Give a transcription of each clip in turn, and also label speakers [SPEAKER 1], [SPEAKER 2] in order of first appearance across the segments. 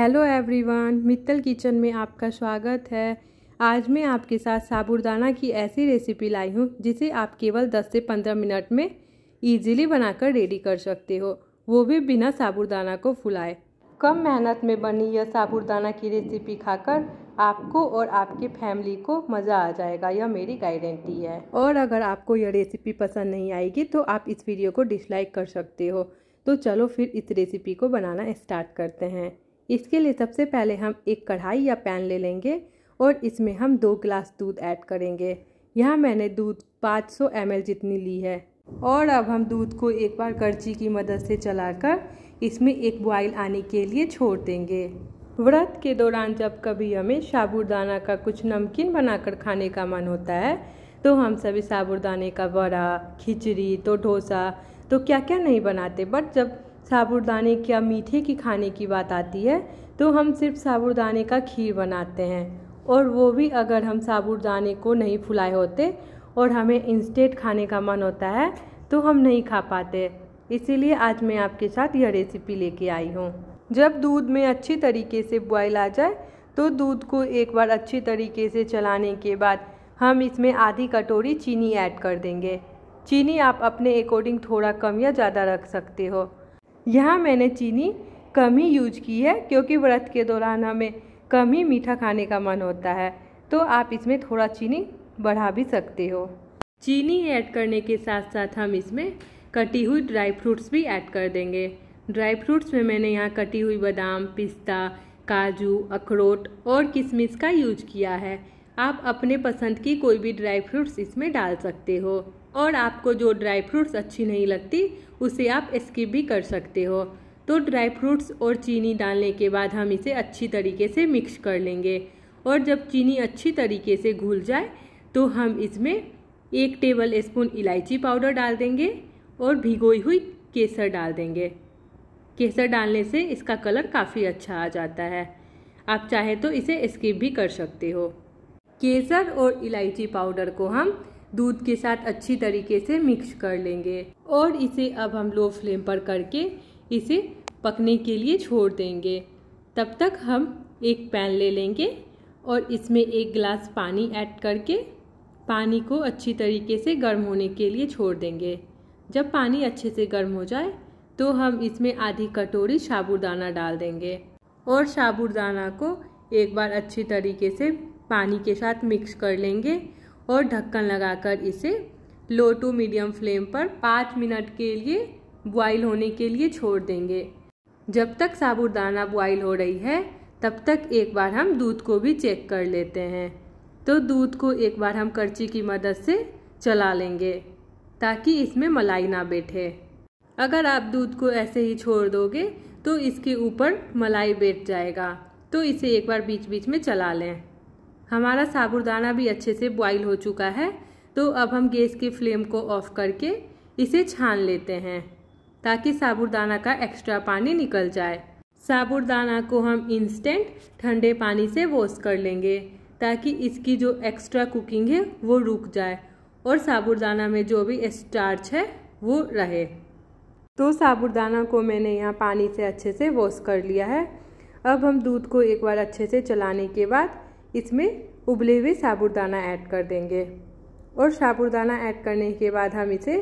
[SPEAKER 1] hello everyone Mittal kitchen में आपका स्वागत है आज मैं आपके साथ साबुरदाना की ऐसी रेसिपी लाई हूँ जिसे आप केवल 10 से 15 मिनट में इजीली बनाकर रेडी कर सकते हो वो भी बिना साबुदाना को फुलाए कम मेहनत में बनी यह साबुदाना की रेसिपी खाकर आपको और आपके फैमिली को मज़ा आ जाएगा यह मेरी गारंटी है और अगर आपको यह रेसिपी पसंद नहीं आएगी तो आप इस वीडियो को डिसलाइक कर सकते हो तो चलो फिर इस रेसिपी को बनाना स्टार्ट करते हैं इसके लिए सबसे पहले हम एक कढ़ाई या पैन ले लेंगे और इसमें हम दो गिलास दूध ऐड करेंगे यहाँ मैंने दूध 500 सौ जितनी ली है और अब हम दूध को एक बार करची की मदद से चलाकर इसमें एक बॉइल आने के लिए छोड़ देंगे व्रत के दौरान जब कभी हमें साबुदाना का कुछ नमकीन बनाकर खाने का मन होता है तो हम सभी साबुदाने का बड़ा खिचड़ी तो डोसा तो क्या क्या नहीं बनाते बट जब साबुदाने या मीठे की खाने की बात आती है तो हम सिर्फ साबुदाने का खीर बनाते हैं और वो भी अगर हम साबुदाने को नहीं फुलाए होते और हमें इंस्टेंट खाने का मन होता है तो हम नहीं खा पाते इसीलिए आज मैं आपके साथ यह रेसिपी लेके आई हूँ जब दूध में अच्छी तरीके से बॉयल आ जाए तो दूध को एक बार अच्छी तरीके से चलाने के बाद हम इसमें आधी कटोरी चीनी ऐड कर देंगे चीनी आप अपने अकॉर्डिंग थोड़ा कम या ज़्यादा रख सकते हो यहाँ मैंने चीनी कम ही यूज की है क्योंकि व्रत के दौरान हमें कम ही मीठा खाने का मन होता है तो आप इसमें थोड़ा चीनी बढ़ा भी सकते हो चीनी ऐड करने के साथ साथ हम इसमें कटी हुई ड्राई फ्रूट्स भी ऐड कर देंगे ड्राई फ्रूट्स में मैंने यहाँ कटी हुई बादाम पिस्ता काजू अखरोट और किशमिश का यूज किया है आप अपने पसंद की कोई भी ड्राई फ्रूट्स इसमें डाल सकते हो और आपको जो ड्राई फ्रूट्स अच्छी नहीं लगती उसे आप स्किप भी कर सकते हो तो ड्राई फ्रूट्स और चीनी डालने के बाद हम इसे अच्छी तरीके से मिक्स कर लेंगे और जब चीनी अच्छी तरीके से घुल जाए तो हम इसमें एक टेबल स्पून इलायची पाउडर डाल देंगे और भिगोई हुई केसर डाल देंगे केसर डालने से इसका कलर काफ़ी अच्छा आ जाता है आप चाहे तो इसे स्किप भी कर सकते हो केसर और इलायची पाउडर को हम दूध के साथ अच्छी तरीके से मिक्स कर लेंगे और इसे अब हम लो फ्लेम पर करके इसे पकने के लिए छोड़ देंगे तब तक हम एक पैन ले लेंगे और इसमें एक गिलास पानी ऐड करके पानी को अच्छी तरीके से गर्म होने के लिए छोड़ देंगे जब पानी अच्छे से गर्म हो जाए तो हम इसमें आधी कटोरी साबुदाना डाल देंगे और साबुदाना को एक बार अच्छी तरीके से पानी के साथ मिक्स कर लेंगे और ढक्कन लगाकर इसे लो टू मीडियम फ्लेम पर पाँच मिनट के लिए बॉईल होने के लिए छोड़ देंगे जब तक साबुदाना बॉईल हो रही है तब तक एक बार हम दूध को भी चेक कर लेते हैं तो दूध को एक बार हम करची की मदद से चला लेंगे ताकि इसमें मलाई ना बैठे अगर आप दूध को ऐसे ही छोड़ दोगे तो इसके ऊपर मलाई बैठ जाएगा तो इसे एक बार बीच बीच में चला लें हमारा साबुदाना भी अच्छे से बॉईल हो चुका है तो अब हम गैस की फ्लेम को ऑफ़ करके इसे छान लेते हैं ताकि साबुदाना का एक्स्ट्रा पानी निकल जाए साबुदाना को हम इंस्टेंट ठंडे पानी से वॉश कर लेंगे ताकि इसकी जो एक्स्ट्रा कुकिंग है वो रुक जाए और साबुदाना में जो भी स्टार्च है वो रहे तो साबुदाना को मैंने यहाँ पानी से अच्छे से वॉश कर लिया है अब हम दूध को एक बार अच्छे से चलाने के बाद इसमें उबले हुए साबुदाना ऐड कर देंगे और साबुदाना ऐड करने के बाद हम इसे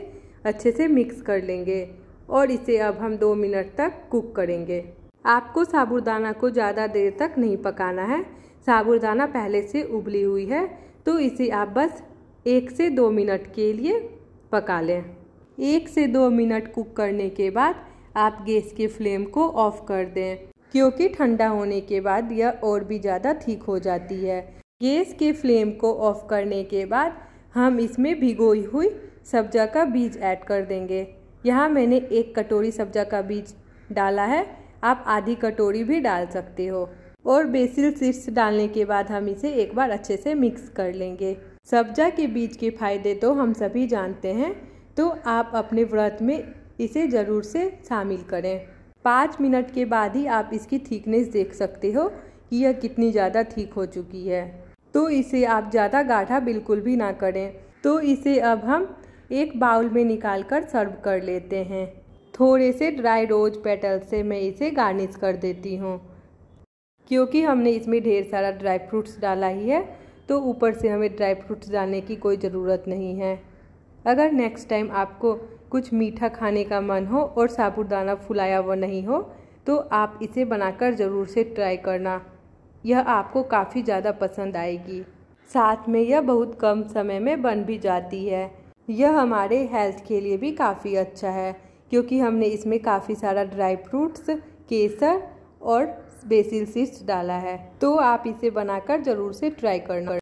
[SPEAKER 1] अच्छे से मिक्स कर लेंगे और इसे अब हम दो मिनट तक कुक करेंगे आपको साबुदाना को ज़्यादा देर तक नहीं पकाना है साबुदाना पहले से उबली हुई है तो इसे आप बस एक से दो मिनट के लिए पका लें एक से दो मिनट कुक करने के बाद आप गैस के फ्लेम को ऑफ़ कर दें क्योंकि ठंडा होने के बाद यह और भी ज़्यादा ठीक हो जाती है गैस के फ्लेम को ऑफ करने के बाद हम इसमें भिगोई हुई सब्जा का बीज ऐड कर देंगे यहाँ मैंने एक कटोरी सब्जा का बीज डाला है आप आधी कटोरी भी डाल सकते हो और बेसिल सीड्स डालने के बाद हम इसे एक बार अच्छे से मिक्स कर लेंगे सब्जा के बीज के फायदे तो हम सभी जानते हैं तो आप अपने व्रत में इसे ज़रूर से शामिल करें पाँच मिनट के बाद ही आप इसकी थिकनेस देख सकते हो कि यह कितनी ज़्यादा ठीक हो चुकी है तो इसे आप ज़्यादा गाढ़ा बिल्कुल भी ना करें तो इसे अब हम एक बाउल में निकाल कर सर्व कर लेते हैं थोड़े से ड्राई रोज पेटल से मैं इसे गार्निश कर देती हूँ क्योंकि हमने इसमें ढेर सारा ड्राई फ्रूट्स डाला ही है तो ऊपर से हमें ड्राई फ्रूट्स डालने की कोई ज़रूरत नहीं है अगर नेक्स्ट टाइम आपको कुछ मीठा खाने का मन हो और साबुदाना फुलाया हुआ नहीं हो तो आप इसे बनाकर ज़रूर से ट्राई करना यह आपको काफ़ी ज़्यादा पसंद आएगी साथ में यह बहुत कम समय में बन भी जाती है यह हमारे हेल्थ के लिए भी काफ़ी अच्छा है क्योंकि हमने इसमें काफ़ी सारा ड्राई फ्रूट्स केसर और बेसिल सीड्स डाला है तो आप इसे बनाकर ज़रूर से ट्राई करना